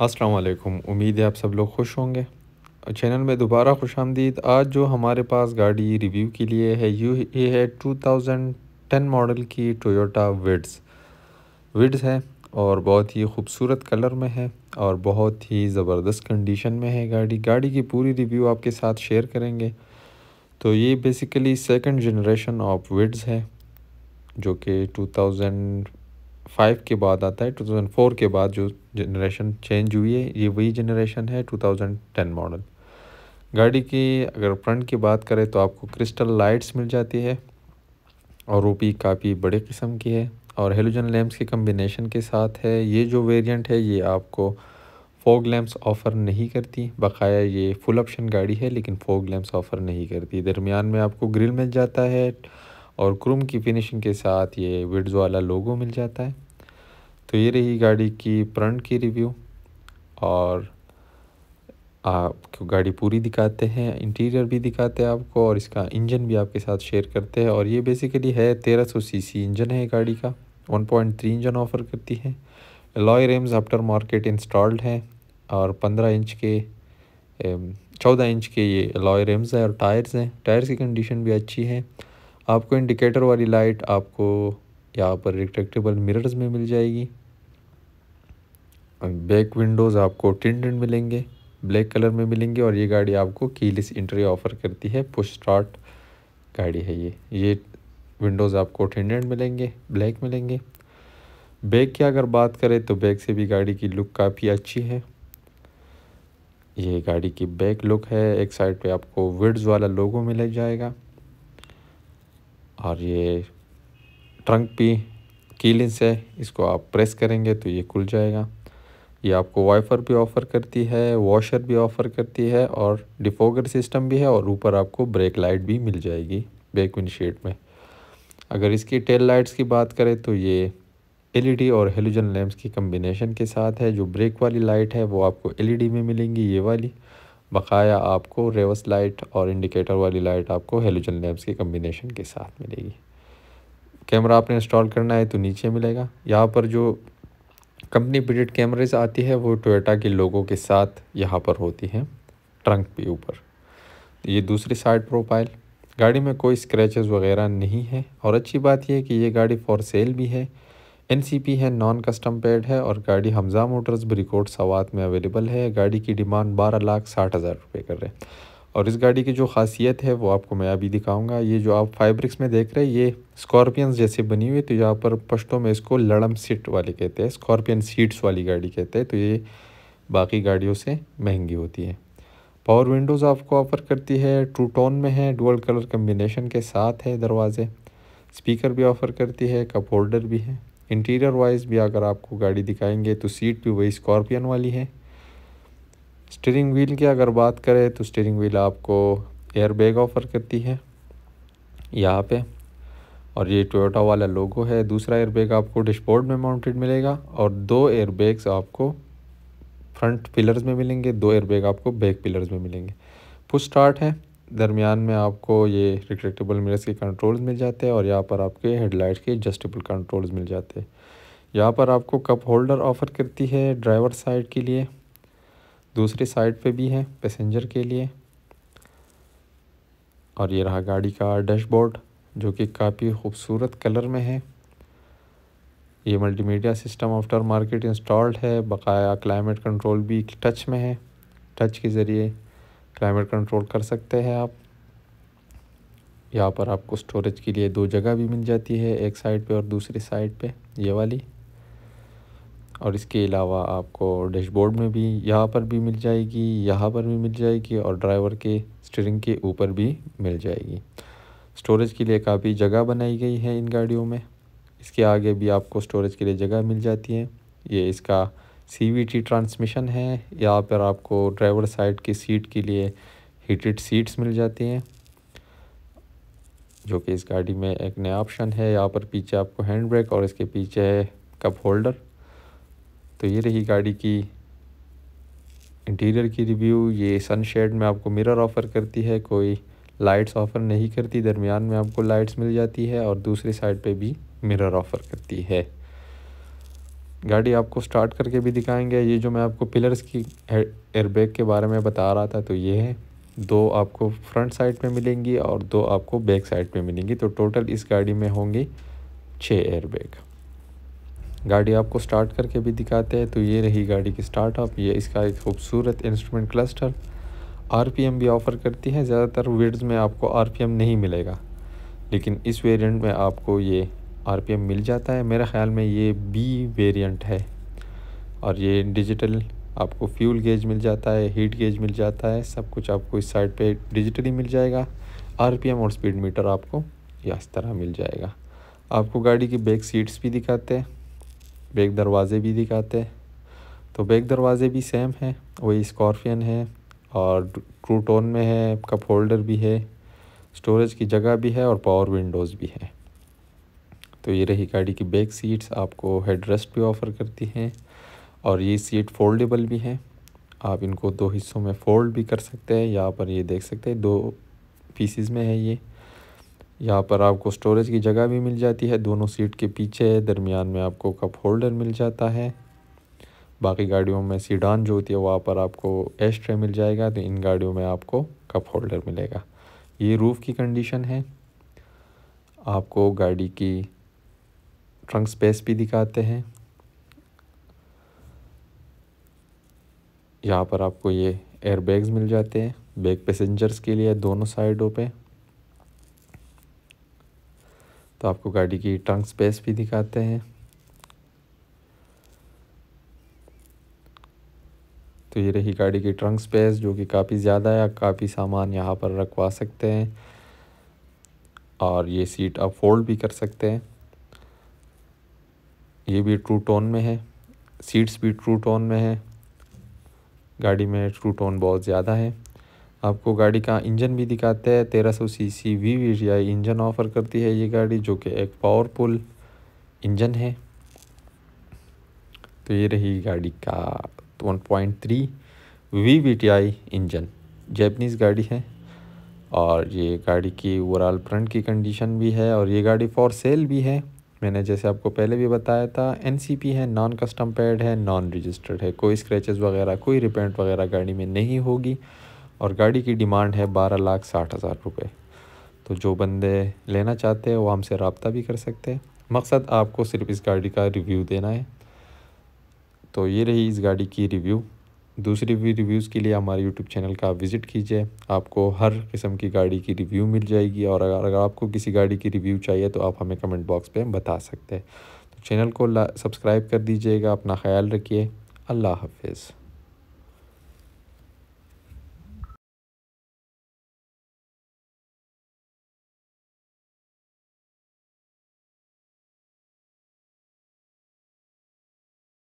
असलकुम उम्मीद है आप सब लोग खुश होंगे चैनल में दोबारा खुश आमदीद आज जो हमारे पास गाड़ी रिव्यू के लिए है यू ये है 2010 मॉडल की टोयोटा विड्स विड्स है और बहुत ही खूबसूरत कलर में है और बहुत ही ज़बरदस्त कंडीशन में है गाड़ी गाड़ी की पूरी रिव्यू आपके साथ शेयर करेंगे तो ये basically second generation of Vitz है जो कि थाउजेंड फाइव के बाद आता है टू थाउजेंड फोर के बाद जो जनरेशन चेंज हुई है ये वही जनरेशन है टू थाउजेंड टेन मॉडल गाड़ी की अगर फ्रंट की बात करें तो आपको क्रिस्टल लाइट्स मिल जाती है और वो भी काफ़ी बड़े किस्म की है और हेलोजन लैम्प्स के कम्बिनेशन के साथ है ये जो वेरियंट है ये आपको फोग लैम्प्स ऑफ़र नहीं करती बकाया ये फुल ऑप्शन गाड़ी है लेकिन फोग लैम्प्स ऑफ़र नहीं करती दरमियान में आपको ग्रिल मिल जाता है और क्रोम की फिनिशिंग के साथ ये विड्स वाला लोगो मिल जाता है तो ये रही गाड़ी की फ्रंट की रिव्यू और आपको गाड़ी पूरी दिखाते हैं इंटीरियर भी दिखाते हैं आपको और इसका इंजन भी आपके साथ शेयर करते हैं और ये बेसिकली है 1300 सीसी इंजन है गाड़ी का 1.3 इंजन ऑफर करती है alloy rims after market installed हैं और 15 इंच के चौदह इंच के ये लॉय रेम्स हैं और टायर्स हैं टायर्स की कंडीशन भी अच्छी है आपको इंडिकेटर वाली लाइट आपको यहाँ पर रिट्रेक्टेबल मिरर्स में मिल जाएगी बैक विंडोज़ आपको टिंटेड मिलेंगे ब्लैक कलर में मिलेंगे और ये गाड़ी आपको कीलेस इंट्री ऑफ़र करती है पुश स्टार्ट गाड़ी है ये ये विंडोज़ आपको टिंटेड मिलेंगे ब्लैक मिलेंगे बैग की अगर बात करें तो बैग से भी गाड़ी की लुक काफ़ी अच्छी है ये गाड़ी की बैक लुक है एक साइड पे आपको विड्स वाला लोगो मिल जाएगा और ये ट्रंक भी कीलिन से इसको आप प्रेस करेंगे तो ये खुल जाएगा ये आपको वाइफर भी ऑफ़र करती है वॉशर भी ऑफ़र करती है और डिफोगर सिस्टम भी है और ऊपर आपको ब्रेक लाइट भी मिल जाएगी बैक विंडशील्ड में अगर इसकी टेल लाइट्स की बात करें तो ये एलईडी और हेलोजन लैम्प्स की कम्बिनेशन के साथ है जो ब्रेक वाली लाइट है वो आपको एलईडी में मिलेंगी ये वाली बकाया आपको रेवस लाइट और इंडिकेटर वाली लाइट आपको हेलोजन लैम्प्स के कम्बिनेशन के साथ मिलेगी कैमरा आपने इंस्टॉल करना है तो नीचे मिलेगा यहाँ पर जो कंपनी बिडेड कैमरेज आती है वो टोयोटा के लोगों के साथ यहाँ पर होती हैं ट्रंक पे ऊपर ये दूसरी साइड प्रोफाइल गाड़ी में कोई स्क्रैचेस वगैरह नहीं है और अच्छी बात यह कि ये गाड़ी फॉर सेल भी है एनसीपी है नॉन कस्टम पेड है और गाड़ी हमजा मोटर्स ब्रिकोट सवात में अवेलेबल है गाड़ी की डिमांड बारह लाख साठ हज़ार रुपये कर रहे हैं और इस गाड़ी की जो खासियत है वो आपको मैं अभी दिखाऊंगा ये जो आप फाइब्रिक्स में देख रहे हैं ये स्कॉर्पियंस जैसे बनी हुई तो यहाँ पर पश्तों में इसको लड़म सीट वाली कहते हैं स्कॉर्पियन सीट्स वाली गाड़ी कहते हैं तो ये बाकी गाड़ियों से महंगी होती है पावर विंडोज़ आपको ऑफ़र करती है ट्रू टोन में है डुअल कलर कम्बिनेशन के साथ है दरवाज़े स्पीकर भी ऑफ़र करती है कप होल्डर भी है इंटीरियर वाइज भी अगर आपको गाड़ी दिखाएंगे तो सीट भी वही स्कॉर्पियन वाली है स्टीयरिंग व्हील की अगर बात करें तो स्टीयरिंग व्हील आपको एयर बैग ऑफर करती है यहाँ पे और ये टोयोटा वाला लोगो है दूसरा एयर बैग आपको डिशबोर्ड में माउंटेड मिलेगा और दो एयर बैग्स आपको फ्रंट पिलर्स में मिलेंगे दो एयर बैग आपको बैक पिलर्स में मिलेंगे पुश स्टार्ट है दरमियान में आपको ये रिट्रेक्टेबल मिरर्स के कंट्रोल्स मिल जाते हैं और यहाँ पर आपके हेडलाइट के एडजस्टेबल कंट्रोल्स मिल जाते हैं यहाँ पर आपको कप होल्डर ऑफ़र करती है ड्राइवर साइड के लिए दूसरी साइड पे भी है पैसेंजर के लिए और ये रहा गाड़ी का डैशबोर्ड जो कि काफ़ी खूबसूरत कलर में है ये multimedia system after market installed है बकाया क्लाइमेट कंट्रोल भी टच में है टच के ज़रिए क्लाइमेट कंट्रोल कर सकते हैं आप यहाँ पर आपको स्टोरेज के लिए दो जगह भी मिल जाती है एक साइड पे और दूसरी साइड पे ये वाली और इसके अलावा आपको डैशबोर्ड में भी यहाँ पर भी मिल जाएगी यहाँ पर भी मिल जाएगी और ड्राइवर के स्टीयरिंग के ऊपर भी मिल जाएगी स्टोरेज के लिए काफ़ी जगह बनाई गई है इन गाड़ियों में इसके आगे भी आपको स्टोरेज के लिए जगह मिल जाती है ये इसका सीवीटी ट्रांसमिशन है यहाँ पर आपको ड्राइवर साइड की सीट के लिए हीटेड सीट्स मिल जाती हैं जो कि इस गाड़ी में एक नया ऑप्शन है यहाँ पर पीछे आपको हैंड ब्रेक और इसके पीछे है कप होल्डर तो ये रही गाड़ी की इंटीरियर की रिव्यू ये सनशेड में आपको मिरर ऑफ़र करती है कोई लाइट्स ऑफ़र नहीं करती दरमियान में आपको लाइट्स मिल जाती है और दूसरी साइड पे भी मिरर ऑफ़र करती है गाड़ी आपको स्टार्ट करके भी दिखाएंगे ये जो मैं आपको पिलर्स की एयरबैग के बारे में बता रहा था तो ये है दो आपको फ्रंट साइड में मिलेंगी और दो आपको बैक साइड में मिलेंगी तो टोटल इस गाड़ी में होंगी छः एयरबैग गाड़ी आपको स्टार्ट करके भी दिखाते हैं तो ये रही गाड़ी की स्टार्टअप ये इसका एक खूबसूरत इंस्ट्रूमेंट क्लस्टर आरपीएम भी ऑफ़र करती है ज़्यादातर वीड्स में आपको आरपीएम नहीं मिलेगा लेकिन इस वेरिएंट में आपको ये आर मिल जाता है मेरे ख़्याल में ये बी वेरिएंट है और ये डिजिटल आपको फ्यूल गेज मिल जाता है हीट गेज मिल जाता है सब कुछ आपको इस साइड पे डिजिटली मिल जाएगा आर और स्पीड मीटर आपको या इस तरह मिल जाएगा आपको गाड़ी की बैक सीट्स भी दिखाते हैं बैक दरवाज़े भी दिखाते हैं तो बैक दरवाज़े भी सेम हैं वही स्कॉर्पियन है और ट्रू टोन में है कप होल्डर भी है स्टोरेज की जगह भी है और पावर विंडोज़ भी है तो ये रही गाड़ी की बैक सीट्स आपको हेडरेस्ट भी ऑफ़र करती हैं और ये सीट फोल्डेबल भी हैं आप इनको दो हिस्सों में फ़ोल्ड भी कर सकते हैं यहाँ पर ये देख सकते हैं दो पीसीज में है ये यहाँ पर आपको स्टोरेज की जगह भी मिल जाती है दोनों सीट के पीछे दरमियान में आपको कप होल्डर मिल जाता है बाकी गाड़ियों में सीडान जो होती है वहाँ पर आपको एस्ट्रे मिल जाएगा तो इन गाड़ियों में आपको कप होल्डर मिलेगा ये रूफ़ की कंडीशन है आपको गाड़ी की ट्रंक स्पेस भी दिखाते हैं यहाँ पर आपको ये एयर बैग्स मिल जाते हैं बैग पैसेंजर्स के लिए दोनों साइडों पे तो आपको गाड़ी की ट्रंक स्पेस भी दिखाते हैं तो ये रही गाड़ी की ट्रंक स्पेस जो कि काफ़ी ज़्यादा है आप काफ़ी सामान यहाँ पर रखवा सकते हैं और ये सीट आप फोल्ड भी कर सकते हैं ये भी ट्रू टोन में है सीट्स भी ट्रू टोन में है गाड़ी में ट्रू टोन बहुत ज़्यादा है आपको गाड़ी का इंजन भी दिखाता है तेरह सौ C C V V I engine offer करती है ये गाड़ी जो कि एक पावरफुल इंजन है तो ये रही गाड़ी का one point three V V T I engine Japanese गाड़ी है और ये गाड़ी की ओवरऑल फ्रंट की कंडीशन भी है और ये गाड़ी फॉर सेल भी है मैंने जैसे आपको पहले भी बताया था एन है नॉन कस्टम पेड है नॉन रजिस्टर्ड है कोई स्क्रैचेस वगैरह कोई रिपेंट वगैरह गाड़ी में नहीं होगी और गाड़ी की डिमांड है बारह लाख साठ हज़ार रुपये तो जो बंदे लेना चाहते हैं वो हमसे रबता भी कर सकते हैं मकसद आपको सिर्फ इस गाड़ी का रिव्यू देना है तो ये रही इस गाड़ी की रिव्यू दूसरी भी रिव्यूज़ के लिए हमारे यूट्यूब चैनल का विज़िट कीजिए आपको हर किस्म की गाड़ी की रिव्यू मिल जाएगी और अगर आपको किसी गाड़ी की रिव्यू चाहिए तो आप हमें कमेंट बॉक्स पर बता सकते हैं तो चैनल को सब्सक्राइब कर दीजिएगा अपना ख्याल रखिए अल्लाह हाफिज़